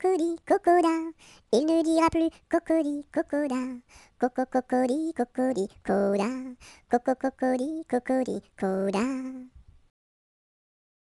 コリココラエヌリアプルココリココラココココリココリコラココココリココリコーラ